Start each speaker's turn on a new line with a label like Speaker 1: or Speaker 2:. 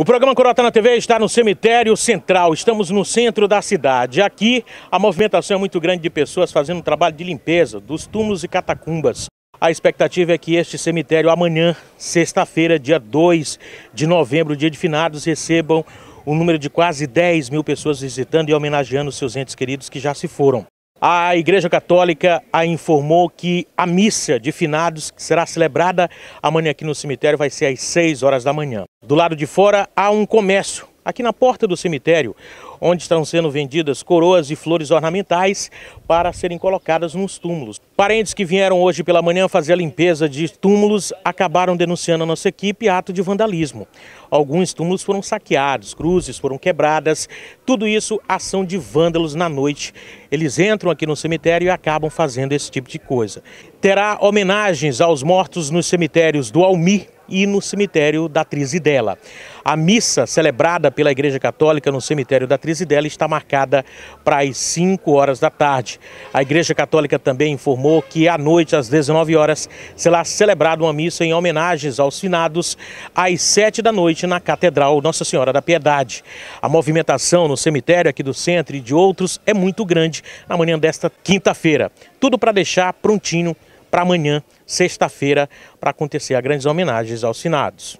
Speaker 1: O programa Corota na TV está no cemitério central, estamos no centro da cidade. Aqui a movimentação é muito grande de pessoas fazendo um trabalho de limpeza dos túmulos e catacumbas. A expectativa é que este cemitério amanhã, sexta-feira, dia 2 de novembro, dia de finados, recebam um número de quase 10 mil pessoas visitando e homenageando seus entes queridos que já se foram. A Igreja Católica a informou que a missa de finados, que será celebrada amanhã aqui no cemitério, vai ser às 6 horas da manhã. Do lado de fora há um comércio aqui na porta do cemitério, onde estão sendo vendidas coroas e flores ornamentais para serem colocadas nos túmulos. Parentes que vieram hoje pela manhã fazer a limpeza de túmulos acabaram denunciando a nossa equipe ato de vandalismo. Alguns túmulos foram saqueados, cruzes foram quebradas, tudo isso ação de vândalos na noite. Eles entram aqui no cemitério e acabam fazendo esse tipo de coisa. Terá homenagens aos mortos nos cemitérios do Almir, e no cemitério da Trizidela. A missa celebrada pela Igreja Católica no cemitério da Trizidela está marcada para as 5 horas da tarde. A Igreja Católica também informou que à noite, às 19 horas, será celebrada uma missa em homenagens aos finados às 7 da noite na Catedral Nossa Senhora da Piedade. A movimentação no cemitério aqui do centro e de outros é muito grande na manhã desta quinta-feira. Tudo para deixar prontinho para amanhã, sexta-feira, para acontecer as grandes homenagens aos finados.